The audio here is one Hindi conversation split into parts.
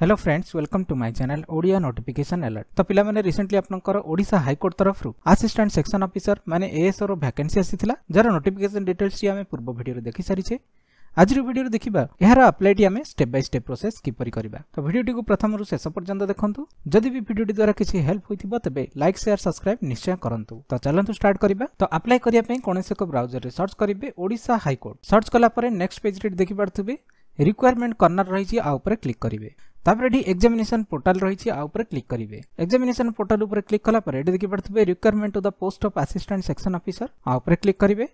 hello friends welcome to my channel Odia notification alert ତ ପିଲାମାନେ ରିସେଣ୍ଟଲି ଆପଣଙ୍କର ଓଡ଼ିଶା ହାଇକୋର୍ଟ ତରଫରୁ ଆସିଷ୍ଟାଣ୍ଟ ସେକ୍ସନ୍ ଅଫିସର ମାନେ ଏଏସ୍ଓର ଭ୍ୟାକେନ୍ସି ଆସିଥିଲା ଯାହାର ନୋଟିଫିକେସନ୍ ଡିଟେଲ୍ସଟି ଆମେ ପୂର୍ବ ଭିଡ଼ିଓରେ ଦେଖିସାରିଛେ ଆଜିର ଭିଡ଼ିଓରେ ଦେଖିବା ଏହାର ଆପ୍ଲାଇଟି ଆମେ ଷ୍ଟେପ୍ ବାଇ ଷ୍ଟେପ୍ ପ୍ରୋସେସ୍ କିପରି କରିବା ତ ଭିଡ଼ିଓଟିକୁ ପ୍ରଥମରୁ ଶେଷ ପର୍ଯ୍ୟନ୍ତ ଦେଖନ୍ତୁ ଯଦି ବି ଭିଡ଼ିଓଟି ଦ୍ୱାରା କିଛି ହେଲ୍ପ ହୋଇଥିବ ତେବେ ଲାଇକ୍ ସେୟାର ସବସ୍କ୍ରାଇବ୍ ନିଶ୍ଚୟ କରନ୍ତୁ ତ ଚାଲନ୍ତୁ ଷ୍ଟାର୍ଟ କରିବା ତ ଆପ୍ଲାଏ କରିବା ପାଇଁ କୌଣସି ଏକ ବ୍ରାଉଜରରେ ସର୍ଚ୍ଚ କରିବେ ଓଡ଼ିଶା ହାଇକୋର୍ଟ ସର୍ଚ୍ଚ କଲା ପରେ ନେକ୍ସଟ ପେଜ୍ରେ ଦେଖିପାରୁଥିବେ ରିକ୍ୱାରମେଣ୍ଟ କର୍ଣ୍ଣର ରହିଛି ଆ ଉପରେ କ୍ଲିକ୍ କରିବେ ତାପରେ ଏଠି ଏକ୍ଜାମିନେସନ୍ ପୋର୍ଟାଲ୍ ରହିଛି ଆ ଉପରେ କ୍ଲିକ୍ କରିବେ ଏକ୍ଜାମିନେସନ୍ ପୋର୍ଟାଲ୍ ଉପରେ କ୍ଲିକ୍ କଲା ପରେ ଏଠି ଦେଖିପାରୁଥିବେ requirement of the post of assistant section officer ଆ ଉପରେ କ୍ଲିକ୍ କରିବେ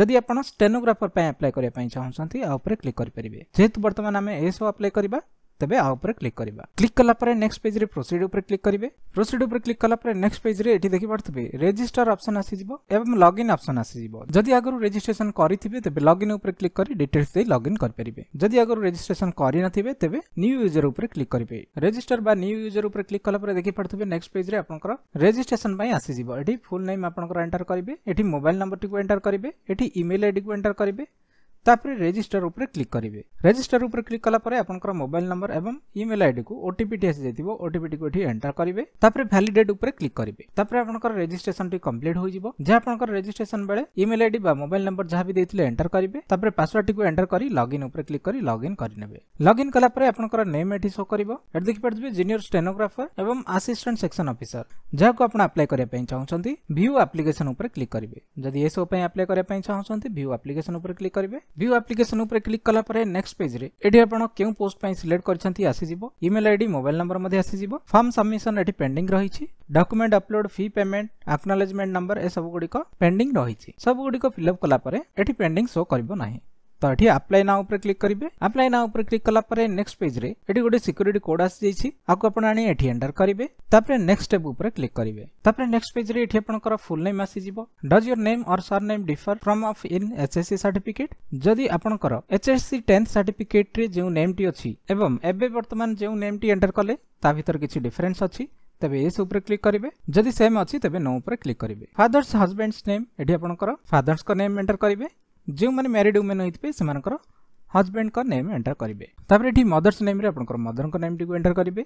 ଯଦି ଆପଣ ଷ୍ଟେନୋଗ୍ରାଫର୍ ପାଇଁ ଆପ୍ଲାଏ କରିବା ପାଇଁ ଚାହୁଁଛନ୍ତି ଆ ଉପରେ କ୍ଲିକ୍ କରିପାରିବେ ଯେହେତୁ ବର୍ତ୍ତମାନ ଆମେ ଏସବୁ ଆପ୍ଲାଏ କରିବା ତେବେ ଏହା ଉପରେ କ୍ଲିକ୍ କରିବା କ୍ଲିକ୍ କଲା ପରେ ନେକ୍ସଟ ପେଜରେ ପ୍ରୋସିଡ୍ ଉପରେ କ୍ଲିକ୍ କରିବେ ପ୍ରୋସିଡ୍ ଉପରେ କ୍ଲିକ୍ କଲା ପରେ ନେକ୍ସଟ ପେଜରେ ଏଠି ଦେଖିପାରୁଥିବେ ରେଜିଷ୍ଟର ଅପସନ୍ ଆସିଯିବ ଏବଂ ଲଗ୍ଇନ୍ ଅପସନ୍ ଆସିଯିବ ଯଦି ଆଗରୁ ରେଜିଷ୍ଟ୍ରେସନ କରିଥିବେ ତେବେ ଲଗ୍ଇନ୍ ଉପରେ କ୍ଲିକ୍ କରି ଡିଟେଲ୍ସ ଦେଇ ଲଗ୍ଇନ୍ କରିପାରିବେ ଯଦି ଆଗରୁ ରେଜିଷ୍ଟ୍ରେସନ କରିନଥିବେ ତେବେ ନ୍ୟୁ ୟୁଜର ଉପରେ କ୍ଲିକ୍ କରିବେ ରେଜିଷ୍ଟର ବା ନ୍ୟୁ ୟୁଜର ଉପରେ କ୍ଲିକ୍ କଲା ପରେ ଦେଖିପାରୁଥିବେ ନେକ୍ସଟ ପେଜରେ ଆପଣଙ୍କର ରେଜିଷ୍ଟ୍ରେସନ ପାଇଁ ଆସିଯିବ ଏଠି ଫୁଲ୍ ନେମ୍ ଆପଣଙ୍କର ଏଣ୍ଟର କରିବେ ଏଠି ମୋବାଇଲ ନମ୍ବରଟିକୁ ଏଣ୍ଟର କରିବେ ଏଠି ଇମେଲ ଆଇଡିକୁ ଏଣ୍ଟର କରିବେ ତାପରେ ରେଜିଷ୍ଟର ଉପରେ କ୍ଲିକ୍ କରିବେ ରେଜିଷ୍ଟର ଉପରେ କ୍ଲିକ୍ କଲା ପରେ ଆପଣଙ୍କର ମୋବାଇଲ ନମ୍ବର ଏବଂ ଇମେଲ ଆଇଡିକୁ ଓଟିପିଟି ଆସିଯାଇଥିବ ଓଟିପିଟିକୁ ଏଠି ଏଣ୍ଟର କରିବେ ତାପରେ ଭ୍ୟାଲିଡେଟ୍ ଉପରେ କ୍ଲିକ୍ କରିବେ ତାପରେ ଆପଣଙ୍କର ରେଜିଷ୍ଟ୍ରେସନଟି କମ୍ପ୍ଲିଟ୍ ହୋଇଯିବ ଯାହା ଆପଣଙ୍କର ରେଜିଷ୍ଟ୍ରେସନ ବେଳେ ଇମେଲ ଆଇଡି ବା ମୋବାଇଲ ନମ୍ବର ଯାହା ବି ଦେଇଥିଲେ ଏଣ୍ଟର କରିବେ ତାପରେ ପାସୱାର୍ଡଟିକୁ ଏଣ୍ଟର କରି ଲଗ୍ଇନ୍ ଉପରେ କ୍ଲିକ୍ କରି ଲଗ୍ଇନ୍ କରିନେବେ ଲଗ୍ଇନ୍ କଲା ପରେ ଆପଣଙ୍କର ନେମ୍ ଏଠି ଶୋ କରିବ ଏଠି ଦେଖିପାରୁଥିବେ ଜୁନିୟର ଷ୍ଟେନୋଗ୍ରାଫର ଏବଂ ଆସିଷ୍ଟାଣ୍ଟ ସେକ୍ସନ ଅଫିସର ଯାହାକୁ ଆପଣ ଆପ୍ଲାଏ କରିବା ପାଇଁ ଚାହୁଁଛନ୍ତି ଭିୟୁ ଆପ୍ଲିକେସନ ଉପରେ କ୍ଲିକ୍ କରିବେ ଯଦି ଏସବୁ ପାଇଁ ଆପ୍ଲାଏ କରିବା ପାଇଁ ଚାହୁଁଛନ୍ତି ଭିୟୁ ଆପ୍ଲିକେସନ ଉପରେ କ୍ଲିକ୍ କରିବେ ভিউ আপ্লিকেসন উপরে ক্লিক কলা পরে নেক্সট পেজরে এটি আপনার কেউ পোস্ট পাই সিলেক্ট করছেন আসিযোগ ইমেল আইডি মোবাইল নম্বর মধ্যে আসিযোগ ফর্ম সাবমিশন এটি পেন্ডিং রয়েছে document upload fee payment acknowledgement number এসব গুড়ি পেন্ডিং রয়েছে সবগুড়ি ফিল আপ কলাপরে এটি পেন্ডিং শো করব না ତ ଏଠି ଆପ୍ଲାଏ ନା ଉପରେ କ୍ଲିକ୍ କରିବେ ଆପ୍ଲାଏ ନା ଉପରେ କ୍ଲିକ୍ କଲା ପରେ ନେକ୍ସଟ ପେଜରେ ଏଠି ଗୋଟେ ସିକ୍ୟୁରିଟି କୋଡ୍ ଆସିଯାଇଛି ଆକୁ ଆପଣ ଆଣି ଏଠି ଏଣ୍ଟର କରିବେ ତାପରେ ନେକ୍ସଟ ଷ୍ଟେପ୍ ଉପରେ କ୍ଲିକ୍ କରିବେ ତାପରେ ନେକ୍ସଟ ପେଜରେ ଏଠି ଆପଣଙ୍କର ଫୁଲ ନେମ୍ ଆସିଯିବ does your name or surname differ from of in HSC certificate ଯଦି ଆପଣଙ୍କର ଏଚ୍ଏସ୍ସି ଟେନ୍ଥ ସାର୍ଟିଫିକେଟ୍ରେ ଯେଉଁ ନେମ୍ଟି ଅଛି ଏବଂ ଏବେ ବର୍ତ୍ତମାନ ଯେଉଁ ନେମ୍ଟି ଏଣ୍ଟର କଲେ ତା ଭିତରେ କିଛି ଡିଫରେନ୍ସ ଅଛି ତେବେ ଏସ୍ ଉପରେ କ୍ଲିକ୍ କରିବେ ଯଦି ସେମ୍ ଅଛି ତେବେ ନୋ ଉପରେ କ୍ଲିକ୍ କରିବେ ଫାଦର୍ସ ହଜବେଣ୍ଡସ୍ ନେମ୍ ଏଠି ଆପଣଙ୍କର ଫାଦର୍ସଙ୍କ ନେମ୍ ଏଣ୍ଟର କରିବେ जो मैंने म्यारिड वुमेन होते से हजबैंड नेम एंटर करेंगे मदर्स नेम्रे आप मदर नेम टी एंटर करेंगे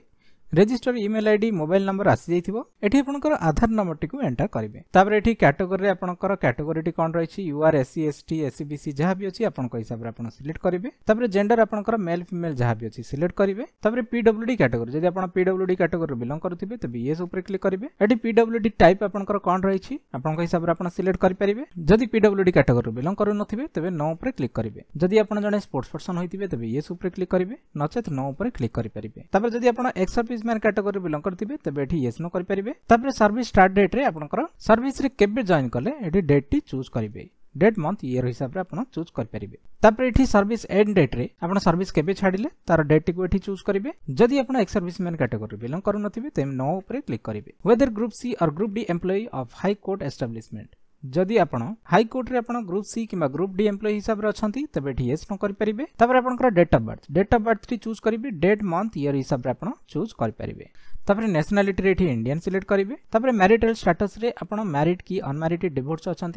register email ID mobile number ଆସିଯାଇଥିବ ଏଠି ଆପଣଙ୍କର ଆଧାର ନମ୍ବରଟିକୁ ଏଣ୍ଟର କରିବେ ତାପରେ ଏଠି କ୍ୟାଟେଗୋରୀରେ ଆପଣଙ୍କର କ୍ୟାଟେଗୋରୀଟି କ'ଣ ରହିଛି U R SC ST SC BC ଯାହା ବି ଅଛି ଆପଣଙ୍କ ହିସାବରେ ଆପଣ ସିଲେକ୍ଟ କରିବେ ତାପରେ ଜେଣ୍ଡର ଆପଣଙ୍କର ମେଲ୍ ଫିମେଲ୍ ଯାହା ବି ଅଛି ସିଲେକ୍ଟ କରିବେ ତାପରେ ପିଡବ୍ଲ୍ୟୁ ଡି କ୍ୟାଟେଗୋରୀ ଯଦି ଆପଣ ପିଡବ୍ଲ୍ୟୁ ଡି କ୍ୟାଟେଗୋରୀରୁ ବିଲଙ୍ଗ କରୁଥିବେ ତେବେ ଇଏସ୍ ଉପରେ କ୍ଲିକ୍ କରିବେ ଏଠି ପିଡବ୍ଲ୍ୟୁ ଡି ଟାଇପ୍ ଆପଣଙ୍କର କ'ଣ ରହିଛି ଆପଣଙ୍କ ହିସାବରେ ଆପଣ ସିଲେକ୍ଟ କରିପାରିବେ ଯଦି ପିଡବ୍ଲ୍ୟୁ ଡି କ୍ୟାଟେଗୋରୀରୁ ବିଲଙ୍ଗ କରୁନଥିବେ ତେବେ ନୋ ଉପରେ କ୍ଲିକ୍ କରିବେ ଯଦି ଆପଣ ଜଣେ ସ୍ପୋର୍ଟସ୍ ପର୍ସନ୍ ହୋଇଥିବେ ତେବେ ଇଏସ୍ ଉପରେ କ୍ଲିକ୍ କରିବେ ନଚେତ୍ ନୋ ଉପରେ କ୍ଲିକ୍ କରିପାରିବେ ତାପରେ ଯଦି ଆପଣ ex service service man category belong गरिदिबे तबे एठी यस नो गरिपारे तापर सर्भिस स्टार्ट डेट रे आपनकर सर्भिस रे केबे जॉइन करले एठी डेट टी चूज करिवे डेट मन्थ इयर हिसाबले ଆପଣ ଚୁଜ୍ କରିପାରିବେ ତାପରେ ଏଠି ସର୍ଭିସ୍ ଏଣ୍ଡ ଡେଟ୍ରେ ଆପଣ ସର୍ଭିସ୍ କେବେ ଛାଡ଼ିଲେ ତାର ଡେଟ୍ଟିକୁ ଏଠି ଚୁଜ୍ କରିବେ ଯଦି ଆପଣ ex service man category belong କରୁନଥିବେ ତେବେ ନୋ ଉପରେ କ୍ଲିକ୍ କରିବେ whether group C or group D employee of high court establishment जदि आप हाईकोर्ट हाइकोर्टे आप ग्रुप सी कि ग्रुप डी एम्प्लय हिसाब से अच्छा तेज एस न करेंगे तपर date of birth date of birth choose करेंगे डेट मन्थ इयर हिसाब से आप चूज करेंगे तपर नेसनालीटी इंडियान सिलेक्ट करेंगे म्यारिटाल स्टाटस आप मैरिट कि अनमारिट डिवोर्स अच्छा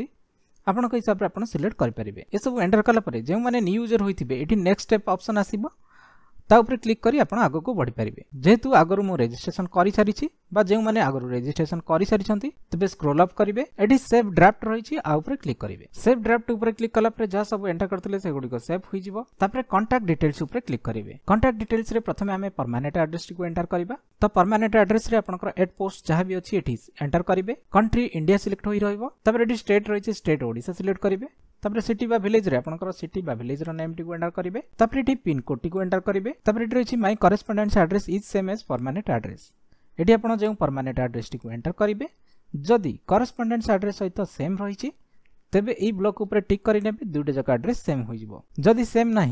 आपंक हिसाब से सिलेक्ट करेंगे यू एंटर कालापर जो मैंने न्यू न्यूजर होते हैं ये नेक्स्ट स्टेप अप्सन आसवे ତା ଉପରେ କ୍ଲିକ୍ କରି ଆପଣ ଆଗକୁ ବଢ଼ିପାରିବେ ଯେହେତୁ ଆଗରୁ ମୁଁ ରେଜିଷ୍ଟ୍ରେସନ କରିସାରିଛି ବା ଯେଉଁମାନେ ଆଗରୁ ରେଜିଷ୍ଟ୍ରେସନ କରିସାରିଛନ୍ତି ତେବେ ସ୍କ୍ରୋଲ୍ ଅପ୍ କରିବେ ଏଠି ସେଭ୍ ଡ୍ରାଫ୍ଟ ରହିଛି ଆ ଉପରେ କ୍ଲିକ୍ କରିବେ ସେଭ୍ ଡ୍ରାଫ୍ଟ ଉପରେ କ୍ଲିକ୍ କଲା ପରେ ଯାହା ସବୁ ଏଣ୍ଟର କରିଥିଲେ ସେଗୁଡ଼ିକ ସେଭ୍ ହୋଇଯିବ ତାପରେ କଣ୍ଟାକ୍ଟ ଡିଟେଲ୍ସ ଉପରେ କ୍ଲିକ୍ କରିବେ କଣ୍ଟାକ୍ଟ ଡିଟେଲ୍ସରେ ପ୍ରଥମେ ଆମେ ପର୍ମାନେଣ୍ଟ ଆଡ୍ରେସଟିକୁ ଏଣ୍ଟର କରିବା ତ ପର୍ମାନେଣ୍ଟ ଆଡ୍ରେସରେ ଆପଣଙ୍କର ଏଟ୍ ପୋଷ୍ଟ ଯାହା ବି ଅଛି ଏଠି ଏଣ୍ଟର କରିବେ କଣ୍ଟ୍ରି ଇଣ୍ଡିଆ ସିଲେକ୍ଟ ହୋଇ ରହିବ ତାପରେ ଏଠି ଷ୍ଟେଟ୍ ରହିଛି ଷ୍ଟେଟ୍ ଓଡ଼ିଶା ସିଲେକ୍ଟ କରିବେ তাপরে সিটি বা ভিলেজরে আপনার সিটি বা ভিলেজর নেমটি এন্টার করবে তাপরে এটি পিনকোডটি এন্টার করবে তাপরে এটি রয়েছে my correspondence address is same as permanent address এটি আপনার যে পরমানেন্ট আড্রেসটি এন্টার করবে যদি করেসপন্ডেন্স আড্রেস সহ সেম রয়েছে তেবে এই ব্লক উপরে টিক করে নেবে দুইটা যাক আড্রেস সেম হয়ে যাব যদি সেম না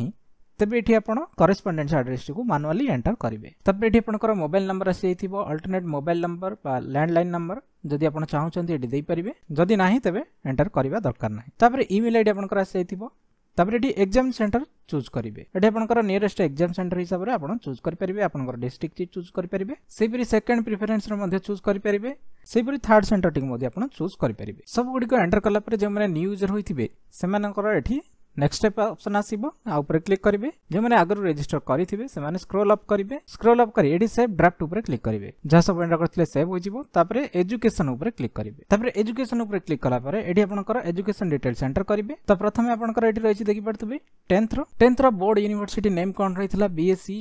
ତେବେ ଏଠି ଆପଣ କରେସ୍ପଣ୍ଡେନ୍ସ ଆଡ୍ରେସଟିକୁ ମାନୁଆଲି ଏଣ୍ଟର କରିବେ ତାପରେ ଏଠି ଆପଣଙ୍କର ମୋବାଇଲ ନମ୍ବର ଆସିଯାଇଥିବ ଅଲ୍ଟରନେଟ୍ ମୋବାଇଲ ନମ୍ବର ବା ଲ୍ୟାଣ୍ଡଲାଇନ୍ ନମ୍ବର ଯଦି ଆପଣ ଚାହୁଁଛନ୍ତି ଏଠି ଦେଇପାରିବେ ଯଦି ନାହିଁ ତେବେ ଏଣ୍ଟର କରିବା ଦରକାର ନାହିଁ ତାପରେ ଇମେଲ୍ ଆଇଡ଼ି ଆପଣଙ୍କର ଆସିଯାଇଥିବ ତାପରେ ଏଠି ଏକ୍ଜାମ୍ ସେଣ୍ଟର ଚୁଜ୍ କରିବେ ଏଠି ଆପଣଙ୍କର ନିୟରେଷ୍ଟ ଏକ୍ଜାମ୍ ସେଣ୍ଟର ହିସାବରେ ଆପଣ ଚୁଜ୍ କରିପାରିବେ ଆପଣଙ୍କର ଡିଷ୍ଟ୍ରିକ୍ଟ ଚୁଜ୍ କରିପାରିବେ ସେହିପରି ସେକେଣ୍ଡ ପ୍ରିଫରେନ୍ସର ମଧ୍ୟ ଚୁଜ୍ କରିପାରିବେ ସେହିପରି ଥାର୍ଡ଼ ସେଣ୍ଟରଟିକୁ ମଧ୍ୟ ଆପଣ ଚୁଜ୍ କରିପାରିବେ ସବୁଗୁଡ଼ିକ ଏଣ୍ଟର କଲା ପରେ ଯେଉଁମାନେ ନ୍ୟୁ ୟୁଜର୍ ହୋଇଥିବେ ସେମାନଙ୍କର ଏଠି নেক্সট ଷ୍ଟେପ୍ ଅପସନ୍ ଆସିବ ଆ ଉପରେ କ୍ଲିକ୍ କରିବେ ଯେଉଁମାନେ ଆଗରୁ ରେଜିଷ୍ଟର କରିଥିବେ ସେମାନେ ସ୍କ୍ରୋଲ୍ ଅପ୍ କରିବେ ସ୍କ୍ରୋଲ୍ ଅପ୍ କରି ଏଠି ସେଭ୍ ଡ୍ରାଫ୍ଟ ଉପରେ କ୍ଲିକ୍ କରିବେ ଯାହା ସବୁ ଏଣ୍ଟର କରିଥିଲେ ସେଭ୍ ହୋଇଯିବ ତାପରେ ଏଜୁକେସନ୍ ଉପରେ କ୍ଲିକ୍ କରିବେ ତାପରେ ଏଜୁକେସନ୍ ଉପରେ କ୍ଲିକ୍ କଲା ପରେ ଏଠି ଆପଣଙ୍କର ଏଜୁକେସନ୍ ଡିଟେଲ୍ସ ଏଣ୍ଟର କରିବେ ତ ପ୍ରଥମେ ଆପଣଙ୍କର ଏଠି ରହିଛି ଦେଖିପାରୁଥିବେ ଟେନ୍ଥର ଟେନ୍ଥର ବୋର୍ଡ ୟୁନିଭର୍ସିଟି ନେମ୍ କ'ଣ ରହିଥିଲା ବିଏସ୍ସି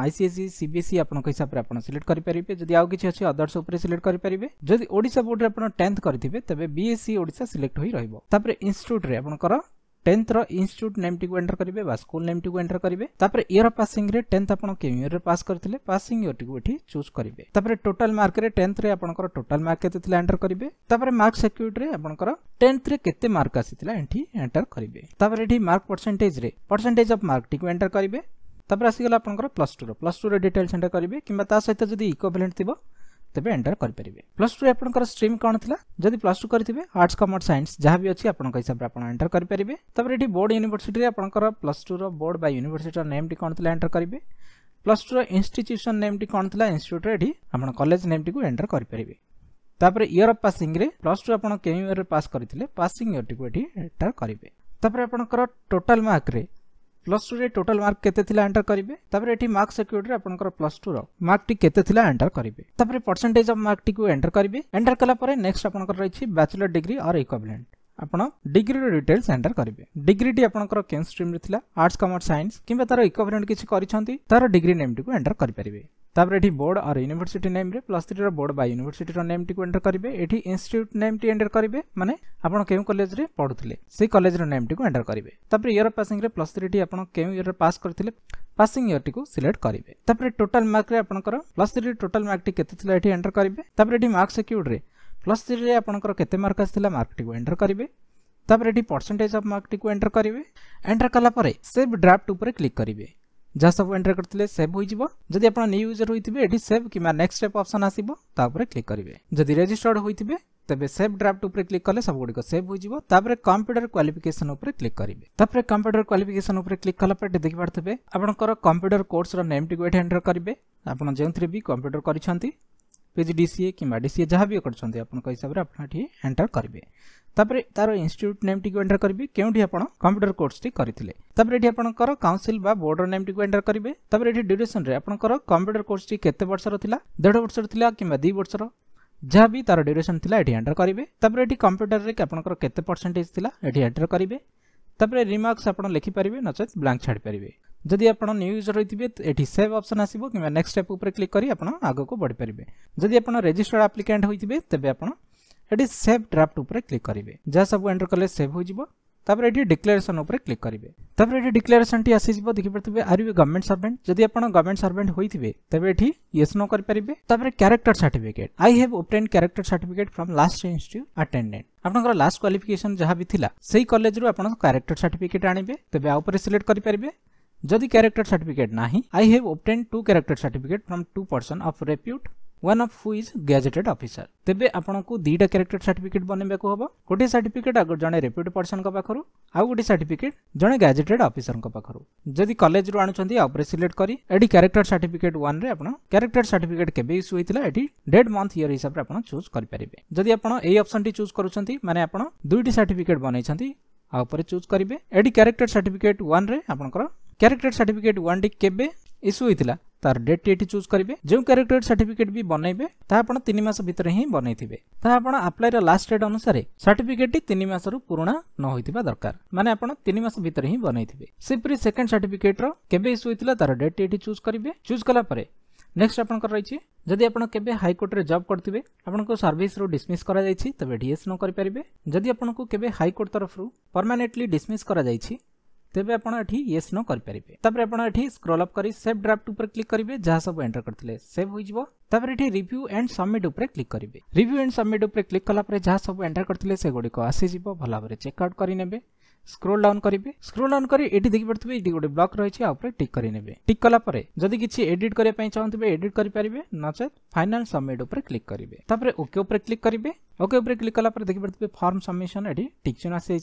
ଆଇସିଏସ୍ସି ସିବିଏସ୍ସି ଆପଣଙ୍କ ହିସାବରେ ଆପଣ ସିଲେକ୍ଟ କରିପାରିବେ ଯଦି ଆଉ କିଛି ଅଛି ଅଦର୍ସ ଉପରେ ସିଲେକ୍ଟ କରିପାରିବେ ଯଦି ଓଡ଼ିଶା ବୋର୍ଡରେ ଆପଣ ଟେନ୍ଥ କରିଥିବେ ତେବେ ବିଏସ୍ସି ଓଡ଼ିଶା ସିଲେକ୍ଟ ହୋଇ ରହିବ ତାପରେ ଇନଷ୍ଟିଚ୍ୟୁଟ୍ରେ ଆପଣଙ୍କର 10th ৰ ইনষ্টিটিউট নেম টি কো এন্টৰ কৰিবে বা স্কুল নেম টি কো এন্টৰ কৰিবে তাৰ পাৰ ইয়াৰ পাসিং ৰে 10th আপোনাক কি ইয়াৰ পাস কৰিলে পাসিং ইয়াৰ টি কো টি চুজ কৰিবে তাৰ পাৰ টটেল মার্ক ৰে 10th ৰে আপোনাকৰ টটেল মার্ক এতিয়া এন্টৰ কৰিবে তাৰ পাৰ মার্ক সিকিউৰিটি ৰে আপোনাকৰ 10th ৰে কিতে মার্ক আছে তিলা এণ্টী এণ্টাৰ কৰিবে তাৰ পাৰ এডি মার্ক পৰ্সেন্টেজ ৰে পৰ্সেন্টেজ অফ মার্ক টি কো এন্টৰ কৰিবে তাৰ পাৰ আহি গলো আপোনাকৰ +2 ৰে +2 ৰে ডিটেল এণ্টৰ কৰিবে কিম্বা তাৰ সৈতে যদি ইকুৱেলেন্ট থিবা तेज एंटर करेंगे प्लस टू आपंकर स्ट्रीम कौन था जब प्लस टू करेंगे आर्ट्स कमर्स सैंस जहाँ भी अच्छी आप हिसाब से आप एंटर करेंगे तपर बोर्ड यूनिभर्सीटी आपंकर प्लस टूर बोर्ड बा यूनिभर्सीटर टी कौन थी एंटर करेंगे प्लस टूर इनट्यूसन नेमटी कौन था इनट्यूट्रे आप कलेज नेमटी को एंटर करेंगे तापर इयर अफ ପାସିଂରେ ପ୍ଲସ୍ ଟୁ ଆପଣ କେଉଁ ଇୟର୍ରେ ପାସ୍ କରିଥିଲେ ପାସିଂ ଇୟର୍ଟିକୁ ଏଠି ଏଣ୍ଟର କରିବେ ତାପରେ ଆପଣଙ୍କର ଟୋଟାଲ୍ ମାର୍କରେ ପ୍ଲସ୍ ଟୁରେ ଟୋଟାଲ୍ ମାର୍କ କେତେ ଥିଲା ଏଣ୍ଟର କରିବେ ତାପରେ ଏଠି ମାର୍କ ସିକ୍ୟୁରିଟିରେ ଆପଣଙ୍କର ପ୍ଲସ୍ ଟୁର ମାର୍କଟି କେତେ ଥିଲା ଏଣ୍ଟର କରିବେ ତାପରେ ପରସେଣ୍ଟେଜ୍ ଅଫ୍ ମାର୍କଟିକୁ ଏଣ୍ଟର କରିବେ ଏଣ୍ଟର କଲା ପରେ ନେକ୍ସଟ ଆପଣଙ୍କର ରହିଛି ବ୍ୟାଚଲର ଡିଗ୍ରୀ ଅର୍ ଇକ୍ୱାବିଲେଣ୍ଟ ଆପଣ ଡିଗ୍ରୀର ଡିଟେଲ୍ସ ଏଣ୍ଟର କରିବେ ଡିଗ୍ରୀଟି ଆପଣଙ୍କର କେଉଁ ଷ୍ଟ୍ରିମ୍ରେ ଥିଲା ଆର୍ଟ୍ସ କମର୍ସ ସାଇନ୍ସ କିମ୍ବା ତାର ଇକ୍ୱାବିଲେଣ୍ଟ କିଛି କରିଛନ୍ତି ତାର ଡିଗ୍ରୀ ନେମ୍ଟିକୁ ଏଣ୍ଟର କରିପାରିବେ ତାପରେ ଏଠି ବୋର୍ଡ଼ ଅର୍ ୟୁନିଭର୍ସିଟି ନେମ୍ରେ ପ୍ଲସ୍ ଥ୍ରୀର ବୋର୍ଡ଼ ବା ୟୁନିଭର୍ସିଟିର ନେମ୍ଟିକୁ ଏଣ୍ଟର କରିବେ ଏଠି ଇନଷ୍ଟିଚ୍ୟୁଟ୍ ନେମ୍ଟି ଏଣ୍ଟର କରିବେ ମାନେ ଆପଣ କେଉଁ କଲେଜରେ ପଢ଼ୁଥିଲେ ସେଇ କଲେଜର ନେମ୍ଟିକୁ ଏଣ୍ଟର କରିବେ ତାପରେ ଇୟର ପାସିଂରେ ପ୍ଲସ୍ ଥ୍ରୀଟି ଆପଣ କେଉଁ ଇୟରରେ ପାସ୍ କରିଥିଲେ ପାସିଂ ଇୟରଟିକୁ ସିଲେକ୍ଟ କରିବେ ତାପରେ ଟୋଟାଲ୍ ମାର୍କରେ ଆପଣଙ୍କର ପ୍ଲସ୍ ଥ୍ରୀରେ ଟୋଟାଲ୍ ମାର୍କଟି କେତେ ଥିଲା ଏଠି ଏଣ୍ଟର କରିବେ ତାପରେ ଏଠି ମାର୍କ ସେକ୍ୟୁର୍ଡ଼ରେ ପ୍ଲସ୍ ଥ୍ରୀରେ ଆପଣଙ୍କର କେତେ ମାର୍କ ଆସିଥିଲା ମାର୍କଟିକୁ ଏଣ୍ଟର କରିବେ ତାପରେ ଏଠି ପରସେଣ୍ଟେଜ୍ ଅଫ୍ ମାର୍କଟିକୁ ଏଣ୍ଟର କରିବେ ଏଣ୍ଟର କଲା ପରେ ସେଭ୍ ଡ୍ରାଫ୍ଟ ଉପରେ କ୍ଲିକ୍ କରିବେ যা সব এন্টার করলে সেভ হয়ে যাব যদি আপনার নিউ ইউজর হয়ে এটি সেভ কিংবা নেক্সট স্টেপ অপসন আসব তাপরে ক্লিক করবে যদি রেজিষ্টর্ড হয়ে তবে সেভ ড্রাফট উপরে ক্লিক কলে সবগুড়ি সেভ হয়ে যাব তাপরে কম্পুটর কোয়ালিফিকেসন উপরে ক্লিক করবে তাপরে কম্পুটর কোয়ালিফিকেসন উপরে ক্লিক কলা পরে দেখিপারে আপনার কম্পুটর কোর্সর নেমটি এটি এন্টার করবে আপনার যে বি কম্পুটর করছেন পিজি ডিসিএ কিংবা ডিসিএ যা বি করছেন আপনার হিসাবে আপনার এটি এন্টার করবে ତାପରେ ତାର ଇନଷ୍ଟିଚ୍ୟୁଟ୍ ନେମ୍ଟିକୁ ଏଣ୍ଟର କରିବେ କେଉଁଠି ଆପଣ କମ୍ପ୍ୟୁଟର କୋର୍ସଟି କରିଥିଲେ ତାପରେ ଏଠି ଆପଣଙ୍କର କାଉନସିଲ୍ ବା ବୋର୍ଡର ନେମ୍ଟିକୁ ଏଣ୍ଟର କରିବେ ତାପରେ ଏଠି ଡ୍ୟୁରେସନ୍ରେ ଆପଣଙ୍କର କମ୍ପ୍ୟୁଟର କୋର୍ସଟି କେତେ ବର୍ଷର ଥିଲା ଦେଢ଼ ବର୍ଷର ଥିଲା କିମ୍ବା ଦୁଇ ବର୍ଷର ଯାହା ବି ତାର ଡ୍ୟୁରେସନ୍ ଥିଲା ଏଠି ଏଣ୍ଟର କରିବେ ତାପରେ ଏଠି କମ୍ପ୍ୟୁଟରରେ ଆପଣଙ୍କର କେତେ ପରସେଣ୍ଟେଜ୍ ଥିଲା ଏଠି ଏଣ୍ଟର କରିବେ ତାପରେ ରିମାର୍କସ୍ ଆପଣ ଲେଖିପାରିବେ ନଚେତ୍ ବ୍ଲାଙ୍କ ଛାଡ଼ିପାରିବେ ଯଦି ଆପଣ ନ୍ୟୁ ୟୁଜର୍ ହୋଇଥିବେ ଏଠି ସେଭ୍ ଅପସନ୍ ଆସିବ କିମ୍ବା ନେକ୍ସଟ ଷ୍ଟେପ୍ ଉପରେ କ୍ଲିକ୍ କରି ଆପଣ ଆଗକୁ ବଢ଼ିପାରିବେ ଯଦି ଆପଣ ରେଜିଷ୍ଟର୍ଡ ଆପ୍ଲିକାଣ୍ଟ ହୋଇଥିବେ ତେବେ ଆପଣ एटी सेफ ड्राफ्ट क्लिक करेंगे जहाँ सब एंटर कले सेव हो तापर एटी डिक्लेरेशन उपर क्लिक करेंगे तापर एटी डिक्लेरेशन टी आसी जीवो देखि परथबे आर यू गवर्नमेंट सर्वेंट जदि आपण गवर्नमेंट सर्वेंट होइथिबे तबे एटी यस नो कर परिबे तापर character certificate I have obtain character certificate from last institute attendant आपणकर लास्ट क्वालिफिकेशन जहा भी थिला सेही कॉलेज रु आपण कैरेक्टर सर्टिफिकेट आनिबे तबे आ उपर सिलेक्ट कर परिबे जदि कैरेक्टर सर्टिफिकेट नाही I have obtain two character certificate from two person of repute one of who is gazetted officer ତେବେ ଆପଣଙ୍କୁ ଦୁଇଟା କ୍ୟାରେକ୍ଟର ସାର୍ଟିଫିକେଟ୍ ବନେଇବାକୁ ହେବ ଗୋଟିଏ ସାର୍ଟିଫିକେଟ୍ ଜଣେ ରେପ୍ୟୁଟ୍ ପର୍ସନଙ୍କ ପାଖରୁ ଆଉ ଗୋଟିଏ ସାର୍ଟିଫିକେଟ୍ ଜଣେ ଗ୍ୟାଜେଟେଡ୍ ଅଫିସରଙ୍କ ପାଖରୁ ଯଦି କଲେଜରୁ ଆଣୁଛନ୍ତି ୟା ଉପରେ ସିଲେକ୍ଟ କରି ଏଠି କ୍ୟାରେକ୍ଟର ସାର୍ଟିଫିକେଟ୍ ୱାନ୍ରେ ଆପଣ କ୍ୟାରେକ୍ଟର ସାର୍ଟିଫିକେଟ୍ କେବେ ଇସ୍ୟୁ ହୋଇଥିଲା ଏଠି ଡେଟ୍ ମନ୍ଥ ଇୟର ହିସାବରେ ଆପଣ ଚୁଜ୍ କରିପାରିବେ ଯଦି ଆପଣ ଏଇ ଅପସନ୍ଟି ଚୁଜ୍ କରୁଛନ୍ତି ମାନେ ଆପଣ ଦୁଇଟି ସାର୍ଟିଫିକେଟ୍ ବନେଇଛନ୍ତି ଆ ଉପରେ ଚୁଜ୍ କରିବେ ଏଠି କ୍ୟାରେକ୍ଟର ସାର୍ଟିଫିକେଟ୍ ୱାନ୍ରେ ଆପଣଙ୍କର କ୍ୟାରେକ୍ଟର ସାର୍ଟିଫିକେଟ୍ ୱାନ୍ଟି କେବେ ইস্ୟୁ ହୋଇଥିଲା তার ডেটটি এটি চুজ করবে যে ক্যারেক্টর সার্টিফিকেট বি বনাইবে তা আপনার তিন মাস ভিতরে হি বনাইবে তা আপনার আপ্লাইর লাস্ট ডেট অনুসারে সার্টিফিকেটটি তিন মাসর পুরোনা ন হইতিবা দরকার মানে আপনার তিন মাস ভিতরে হি বনাইবে সেপরি সেকেন্ড সার্টিফিকেটর কেবে ইস্যু হইতিলা তার ডেটটি এটি চুজ করবে চুজ কলা পরে নেক্সট আপনার রয়েছে যদি আপনার কেবে হাইকোর্টে জব করতে আপনার সর্ভিসরু ডিসমিস করা যাই তবে ডিএস ন করে যদি আপনার কেবে হাইকোর্ট তরফর পরমানেন্টলি ডিসমিস করা যাই तेज आपठ येस नो करें स्क्रोल अप कर सेव ड्राफ्ट क्लिक करेंगे जहाँ सब एंटर करते सेव हो रिव्यू एंड सबमिट क्लिक करेंगे रिव्यू एंड सबमिट क्लिक कला जहाँ सब एंटर करते सेगुड़ी आसी भल भाव में चेकआउट करेंगे स्क्रोल डाउन करेंगे स्क्रोल डाउन कर गोटे ब्लक रही है टिक करेंगे टिक कलापर जदि किसी एडिट करने चाहते एडिट करेंगे नचे फाइनाल सबमिट क्लिक करेंगे ओके क्लिक करेंगे ओके क्लिक कलापर देखिए फर्म सबमिशन ये टिक्चन आसी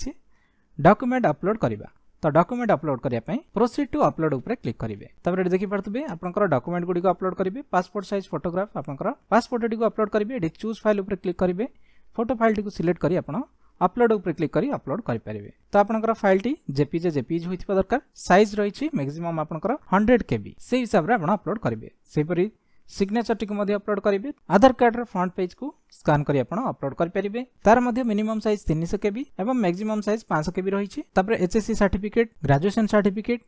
डॉक्यूमेंट अपलोड करवा तो डकुमेंट अपलोड करने प्रोसीड टू अपलोड उपर क्लिक करेंगे तो देखिपे आपंकर डकुमेंट गुड़ अपलोड करेंगे पासपोर्ट सैज फटोग्राफ आपर पासपोर्ट टी अपलोड करेंगे ये चूज फाइल उपर क्लिक करेंगे फोटो फाइल टी सिलेक्ट कर अपलोड उपर क्लिक कर अपलोड करेंगे तो आप फाइल टी जेपीजे जेपीज होता दरकार सैज रही मैक्सीम आप हंड्रेड के हिसाब से आज अपलोड करेंगे सिग्नेचर टी अपलोड करेंगे आधार कार्ड फ्रंट पेज को स्कान कर अपलोड करेंगे तार मिनिमम सैज तीन शौ के मैक्सीम सज पांच के रही है H S C certificate graduation certificate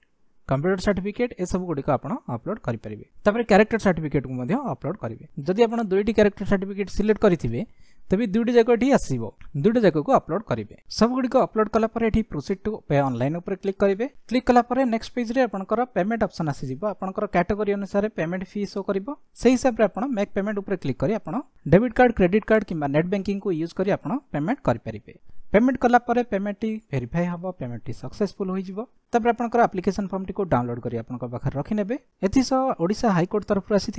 computer certificate ए सब गुड़ी आपलोड करेंगे क्यारेक्टर सार्टिफिकेट को अपलोड करेंगे जदि आप दुईट क्यारेक्टर सार्टिफिकेट सिलेक्ट करेंगे ତେବେ ଦୁଇଟି ଯାକ ଏଠି ଆସିବ ଦୁଇଟି ଯାକକୁ ଅପଲୋଡ଼ କରିବେ ସବୁଗୁଡ଼ିକ ଅପଲୋଡ଼ କଲା ପରେ ଏଠି ପ୍ରୋସିଡ଼ ଟୁ ପେ ଅନଲାଇନ୍ ଉପରେ କ୍ଲିକ୍ କରିବେ କ୍ଲିକ୍ କଲା ପରେ ନେକ୍ସଟ ପେଜ୍ରେ ଆପଣଙ୍କର ପେମେଣ୍ଟ ଅପସନ୍ ଆସିଯିବ ଆପଣଙ୍କର କ୍ୟାଟେଗୋରୀ ଅନୁସାରେ ପେମେଣ୍ଟ ଫି ସୋ କରିବ ସେହି ହିସାବରେ ଆପଣ ମେକ୍ ପେମେଣ୍ଟ ଉପରେ କ୍ଲିକ୍ କରି ଆପଣ ଡେବିଟ୍ କାର୍ଡ଼ କ୍ରେଡିଟ୍ କାର୍ଡ଼ କିମ୍ବା ନେଟ୍ ବ୍ୟାଙ୍କିଂକୁ ୟୁଜ୍ କରି ଆପଣ ପେମେଣ୍ଟ କରିପାରିବେ পেমেন্ট কলা পরে পেমেন্টটি ভেরিফাই হব পেমেন্টটি সকসেসফুল হয়ে তাপরে আপনার আপ্লিকেসন ফর্মটি ডাউনলোড করে আপনার পাখে রখিনেবে এসহ ওড়শা হাইকোর্ট তরফ আসি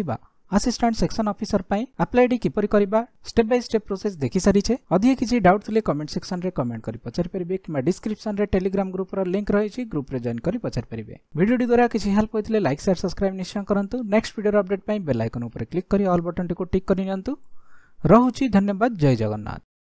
आसीस्टाट सेक्शन अफिसर आप्लायी किपर करवा स्टेप बै स्टेप प्रोसेस देखि सारी अधिक किसी डाउट थे कमेंट सेक्शन में कमेंट कर पचारिपारे कि डिस्क्रिप्सन में टेलीग्राम ग्रुप लिंक रही ग्रुप में जॉन कर पचारिपारे भिडी द्वारा किसी हेल्प होते लाइक सेयर सब्सक्राइब निश्चय करूँ नेक्स्ट भिडियो अपडेट बेल पर बेलाइकन क्लिक कर अल्ल बटन टी टिक्क रोचे धन्यवाद जय जगन्नाथ